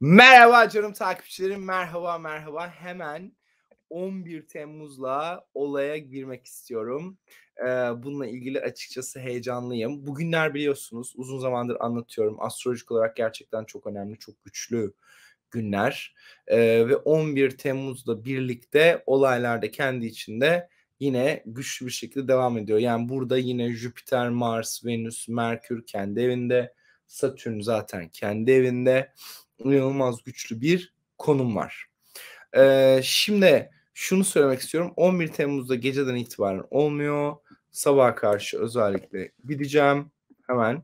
Merhaba canım takipçilerim. Merhaba merhaba. Hemen 11 Temmuz'la olaya girmek istiyorum. Ee, bununla ilgili açıkçası heyecanlıyım. Bugünler biliyorsunuz uzun zamandır anlatıyorum. Astrolojik olarak gerçekten çok önemli, çok güçlü günler. Ee, ve 11 Temmuz'la birlikte olaylar da kendi içinde yine güçlü bir şekilde devam ediyor. Yani burada yine Jüpiter, Mars, Venüs, Merkür kendi evinde. Satürn zaten kendi evinde inanılmaz güçlü bir konum var. Ee, şimdi şunu söylemek istiyorum. 11 Temmuz'da geceden itibaren olmuyor. Sabaha karşı özellikle gideceğim. Hemen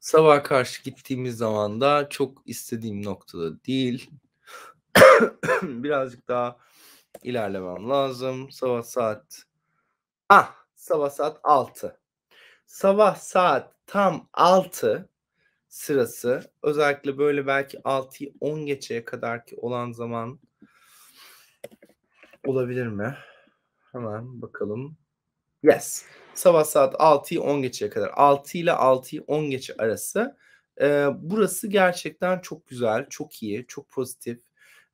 sabaha karşı gittiğimiz zaman da çok istediğim noktada değil. Birazcık daha ilerlemem lazım. Sabah saat ah sabah saat 6. Sabah saat tam 6 sırası. Özellikle böyle belki 6'yı 10 geçeye kadar ki olan zaman olabilir mi? Hemen bakalım. Yes. Sabah saat 6'yı 10 geçeye kadar. 6 ile 6'yı 10 geçe arası. Ee, burası gerçekten çok güzel, çok iyi, çok pozitif.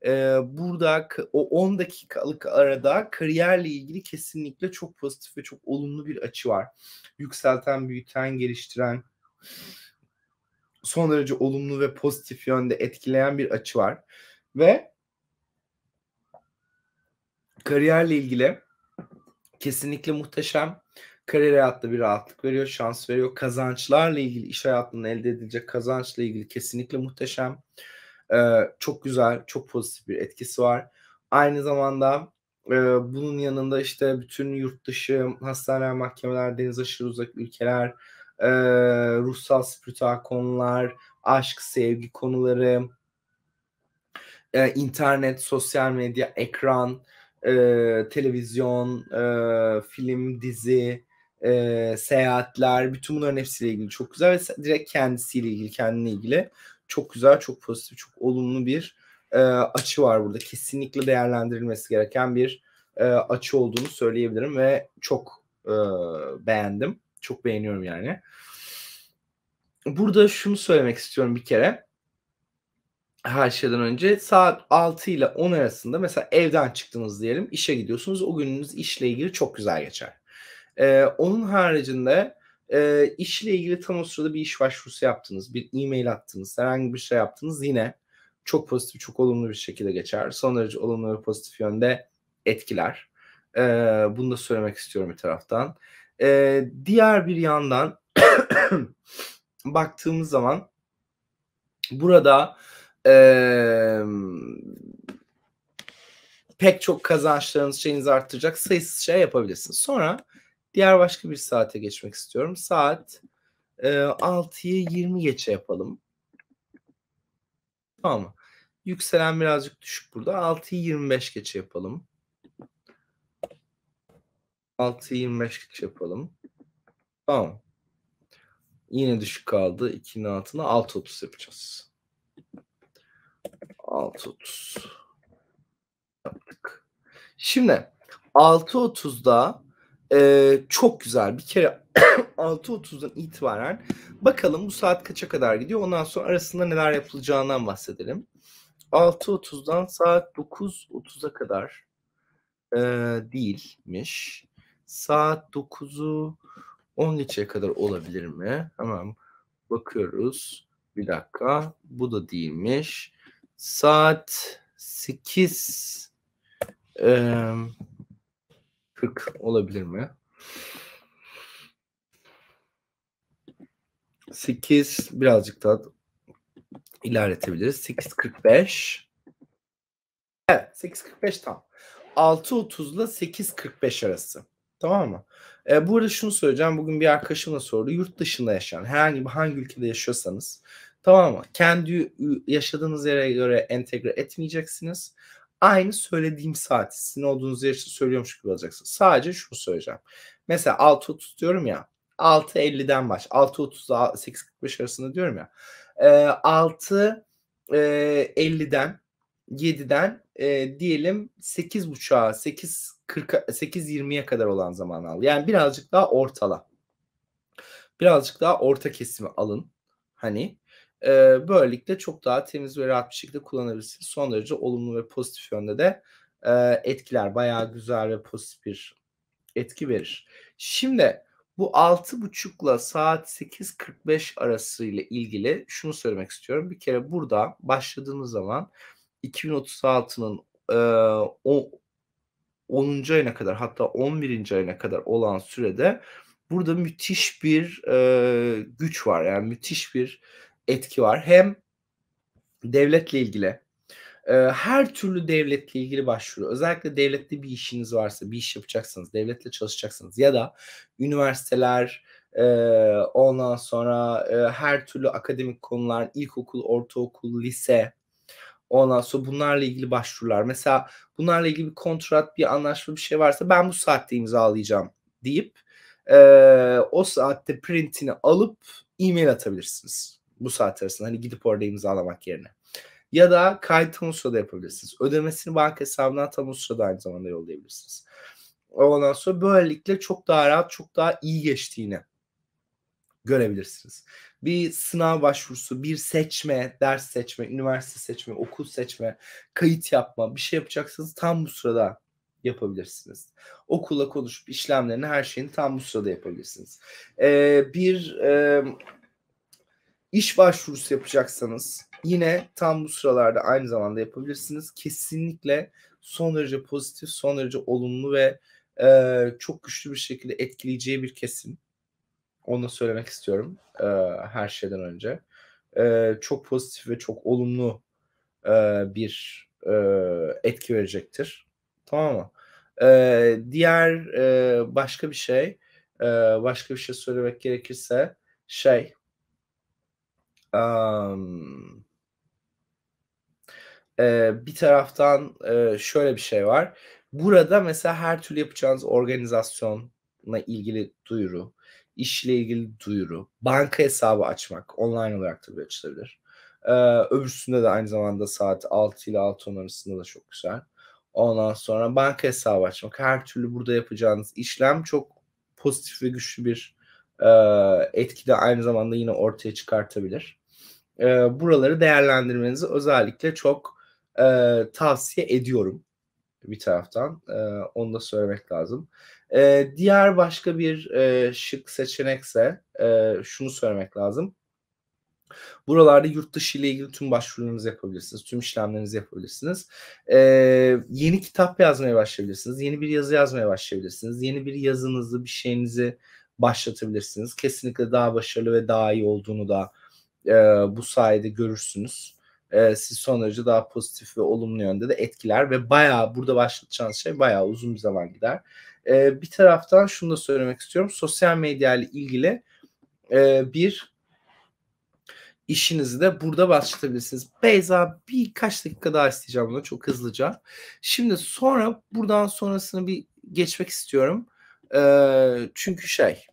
Ee, burada o 10 dakikalık arada kariyerle ilgili kesinlikle çok pozitif ve çok olumlu bir açı var. Yükselten, büyüten, geliştiren son derece olumlu ve pozitif yönde etkileyen bir açı var. Ve kariyerle ilgili kesinlikle muhteşem. Kariyer hayatta bir rahatlık veriyor, şans veriyor. Kazançlarla ilgili, iş hayatının elde edilecek kazançla ilgili kesinlikle muhteşem. Ee, çok güzel, çok pozitif bir etkisi var. Aynı zamanda e, bunun yanında işte bütün yurt dışı, hastaneler, mahkemeler, deniz aşırı uzak ülkeler, e, ruhsal spiritüel konular, aşk, sevgi konuları, e, internet, sosyal medya, ekran, e, televizyon, e, film, dizi, e, seyahatler, bütün bunların hepsiyle ilgili çok güzel ve direkt kendisiyle ilgili, kendine ilgili çok güzel, çok pozitif, çok olumlu bir e, açı var burada. Kesinlikle değerlendirilmesi gereken bir e, açı olduğunu söyleyebilirim ve çok e, beğendim. Çok beğeniyorum yani. Burada şunu söylemek istiyorum bir kere. Her şeyden önce saat 6 ile 10 arasında mesela evden çıktınız diyelim işe gidiyorsunuz. O gününüz işle ilgili çok güzel geçer. Ee, onun haricinde e, işle ilgili tam o sırada bir iş başvurusu yaptınız, bir e-mail attınız, herhangi bir şey yaptınız yine çok pozitif, çok olumlu bir şekilde geçer. Son derece olumlu ve pozitif yönde etkiler. Ee, bunu da söylemek istiyorum bir taraftan. E, diğer bir yandan baktığımız zaman burada e, pek çok kazançlarınız şeyinizi arttıracak sayısız şey yapabilirsiniz. Sonra diğer başka bir saate geçmek istiyorum. Saat e, 6'yı 20 geçe yapalım. Tamam mı? Yükselen birazcık düşük burada. 6'yı 25 geçe yapalım. 6'yı 25 kaç yapalım. Tamam. Yine düşük kaldı. 2'nin altına 6.30 yapacağız. 6.30 yaptık. Şimdi 6.30'da e, çok güzel. Bir kere 6.30'dan itibaren bakalım bu saat kaça kadar gidiyor. Ondan sonra arasında neler yapılacağından bahsedelim. 6.30'dan saat 9.30'a kadar e, değilmiş saat 9'u 10 geçe kadar olabilir mi? Hemen bakıyoruz. Bir dakika. Bu da değilmiş. Saat 8 e, 40 olabilir mi? 8 birazcık daha ilerletebiliriz. 8.45 Evet 8.45 tam. 6.30 ile 8.45 arası. Tamam mı? E, bu arada şunu söyleyeceğim. Bugün bir arkadaşım da sordu. Yurt dışında yaşayan herhangi bir hangi ülkede yaşıyorsanız tamam mı? Kendi yaşadığınız yere göre entegre etmeyeceksiniz. Aynı söylediğim saati sizin olduğunuz yer için söylüyormuş gibi olacaksınız. Sadece şunu söyleyeceğim. Mesela 6.30 diyorum ya. 6.50'den baş. 6.30 8.45 arasında diyorum ya. E, 6 e, 50'den 7'den e, diyelim 8.30'a 8 8.20'ye kadar olan zaman al. Yani birazcık daha ortala. Birazcık daha orta kesimi alın. Hani e, böylelikle çok daha temiz ve rahat bir şekilde kullanabilirsiniz. Son derece olumlu ve pozitif yönde de e, etkiler. Bayağı güzel ve pozitif bir etki verir. Şimdi bu 6.30'la saat 8.45 arası ile ilgili şunu söylemek istiyorum. Bir kere burada başladığınız zaman 2036'nın e, o 10. ayına kadar hatta 11. ayına kadar olan sürede burada müthiş bir e, güç var. Yani müthiş bir etki var. Hem devletle ilgili e, her türlü devletle ilgili başvuru. Özellikle devlette bir işiniz varsa, bir iş yapacaksınız devletle çalışacaksınız ya da üniversiteler, e, ondan sonra e, her türlü akademik konular, ilkokul, ortaokul, lise, Ondan sonra bunlarla ilgili başvurular. Mesela bunlarla ilgili bir kontrat, bir anlaşma bir şey varsa ben bu saatte imzalayacağım deyip e, o saatte printini alıp e-mail atabilirsiniz. Bu saat arasında hani gidip orada imzalamak yerine. Ya da kayıt Tamusra'da yapabilirsiniz. Ödemesini banka hesabından Tamusra'da aynı zamanda yollayabilirsiniz. Ondan sonra böylelikle çok daha rahat, çok daha iyi geçtiğini görebilirsiniz bir sınav başvurusu, bir seçme, ders seçme, üniversite seçme, okul seçme, kayıt yapma bir şey yapacaksanız tam bu sırada yapabilirsiniz. Okulla konuşup işlemlerini her şeyini tam bu sırada yapabilirsiniz. Ee, bir e, iş başvurusu yapacaksanız yine tam bu sıralarda aynı zamanda yapabilirsiniz. Kesinlikle son derece pozitif, son derece olumlu ve e, çok güçlü bir şekilde etkileyeceği bir kesim onu söylemek istiyorum e, her şeyden önce. E, çok pozitif ve çok olumlu e, bir e, etki verecektir. Tamam mı? E, diğer e, başka bir şey, e, başka bir şey söylemek gerekirse şey. Um, e, bir taraftan e, şöyle bir şey var. Burada mesela her türlü yapacağınız organizasyon, ilgili duyuru, işle ilgili duyuru, banka hesabı açmak online olarak da açılabilir. Ee, öbürsünde de aynı zamanda saat 6 ile 6.10 arasında da çok güzel. Ondan sonra banka hesabı açmak. Her türlü burada yapacağınız işlem çok pozitif ve güçlü bir e, etki de aynı zamanda yine ortaya çıkartabilir. E, buraları değerlendirmenizi özellikle çok e, tavsiye ediyorum bir taraftan. E, onu da söylemek lazım. E, diğer başka bir e, şık seçenekse e, şunu söylemek lazım. Buralarda yurt dışı ile ilgili tüm başvurularınızı yapabilirsiniz. Tüm işlemlerinizi yapabilirsiniz. Ee, yeni kitap yazmaya başlayabilirsiniz. Yeni bir yazı yazmaya başlayabilirsiniz. Yeni bir yazınızı, bir şeyinizi başlatabilirsiniz. Kesinlikle daha başarılı ve daha iyi olduğunu da e, bu sayede görürsünüz. E, siz son derece daha pozitif ve olumlu yönde de etkiler ve bayağı burada başlatacağınız şey bayağı uzun bir zaman gider e, bir taraftan şunu da söylemek istiyorum. Sosyal medya ile ilgili e, bir işinizi de burada başlatabilirsiniz. Beyza birkaç dakika daha isteyeceğim bunu çok hızlıca. Şimdi sonra buradan sonrasını bir geçmek istiyorum. E, çünkü şey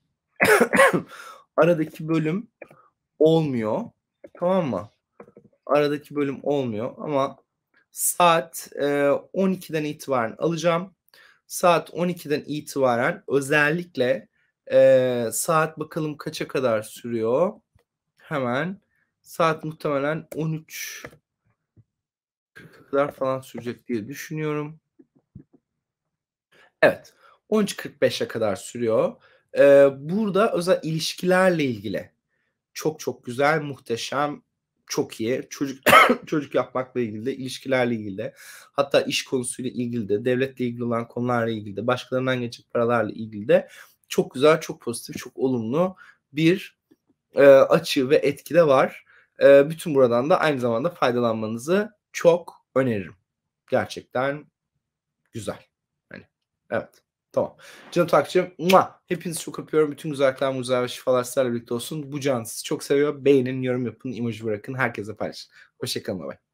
aradaki bölüm olmuyor. Tamam mı? Aradaki bölüm olmuyor ama saat e, 12'den itibaren alacağım saat 12'den itibaren özellikle e, saat bakalım kaça kadar sürüyor. Hemen saat muhtemelen 13 kadar falan sürecek diye düşünüyorum. Evet 13.45'e kadar sürüyor. Ee, burada özel ilişkilerle ilgili çok çok güzel, muhteşem, çok iyi. Çocuk çocuk yapmakla ilgili de, ilişkilerle ilgili de, hatta iş konusuyla ilgili de, devletle ilgili olan konularla ilgili de, başkalarından geçecek paralarla ilgili de çok güzel, çok pozitif, çok olumlu bir e, açı ve etki de var. E, bütün buradan da aynı zamanda faydalanmanızı çok öneririm. Gerçekten güzel. Hani evet. Tamam. Canım takipçim. Mua! Hepinizi çok öpüyorum. Bütün güzellikler, mucizeler ve şifalar sizlerle birlikte olsun. Bu can sizi çok seviyor. Beğenin, yorum yapın, emoji bırakın. Herkese paylaşın. Hoşçakalın. Bye.